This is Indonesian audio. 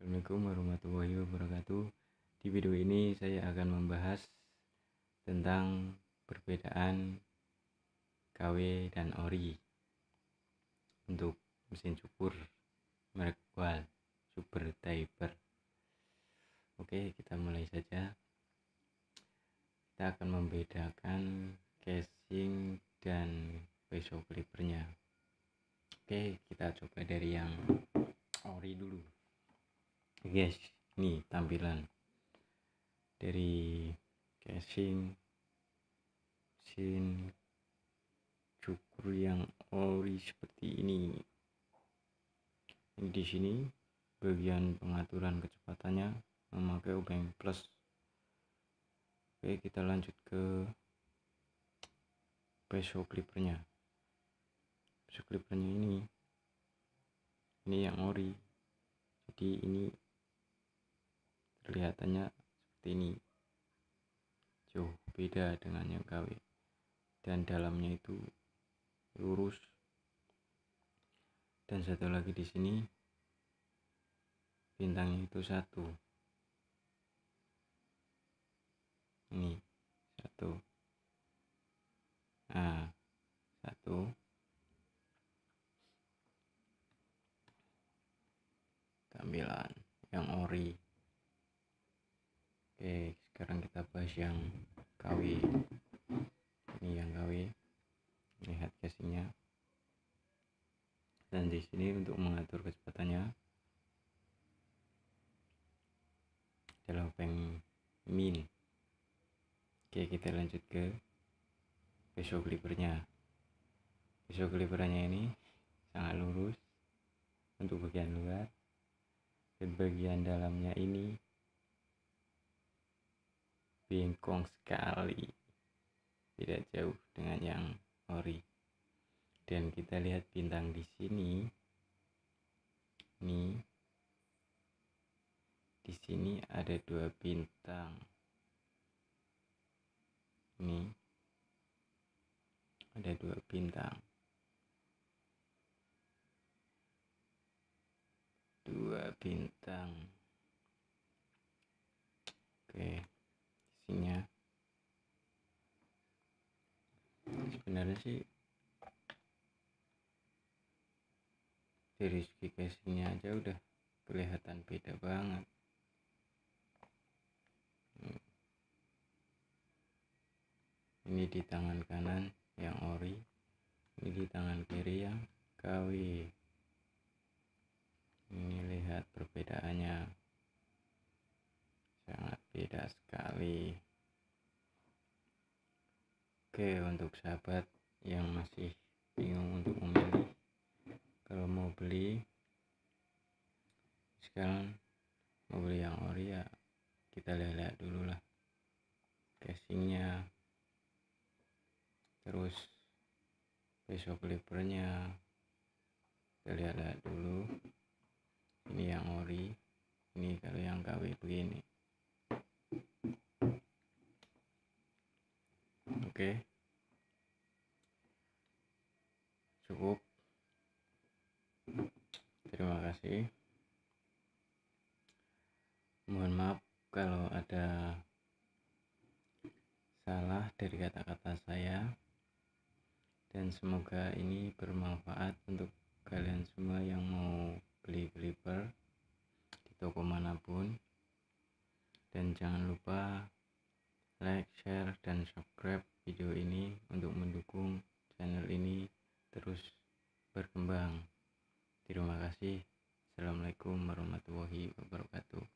Assalamualaikum warahmatullahi wabarakatuh Di video ini saya akan membahas tentang perbedaan KW dan ori untuk mesin cukur merek Wal Super Tiber Oke kita mulai saja kita akan membedakan casing dan peso clippernya Oke kita coba dari yang ori dulu guys ini tampilan dari casing mesin cukur yang ori seperti ini ini di sini bagian pengaturan kecepatannya memakai obeng plus oke kita lanjut ke peso clippernya peso clippernya ini ini yang ori jadi ini kelihatannya seperti ini jauh beda dengan yang KW dan dalamnya itu lurus dan satu lagi di sini bintangnya itu satu ini satu nah satu tampilan yang ori Oke, sekarang kita bahas yang KW. Ini yang KW. Lihat casingnya. Dan di sini untuk mengatur kecepatannya Dalam peng min. Oke, kita lanjut ke peso clippernya. Peso clippernya ini sangat lurus untuk bagian luar dan bagian dalamnya ini bengkong sekali tidak jauh dengan yang ori dan kita lihat bintang di sini nih di sini ada dua bintang nih ada dua bintang dua bintang pastinya sebenarnya sih dari segi casingnya aja udah kelihatan beda banget hmm. ini di tangan kanan yang ori ini di tangan kiri yang KW ini lihat perbedaannya sangat beda sekali oke untuk sahabat yang masih bingung untuk memilih kalau mau beli sekarang mau beli yang ori ya kita lihat-lihat dulu lah casingnya terus besok clippernya kita lihat-lihat dulu ini yang ori ini kalau yang KW begini oke cukup terima kasih mohon maaf kalau ada salah dari kata-kata saya dan semoga ini bermanfaat untuk kalian semua yang mau beli flipper di toko manapun dan jangan lupa like, share, dan subscribe video ini untuk mendukung channel ini terus berkembang terima kasih assalamualaikum warahmatullahi wabarakatuh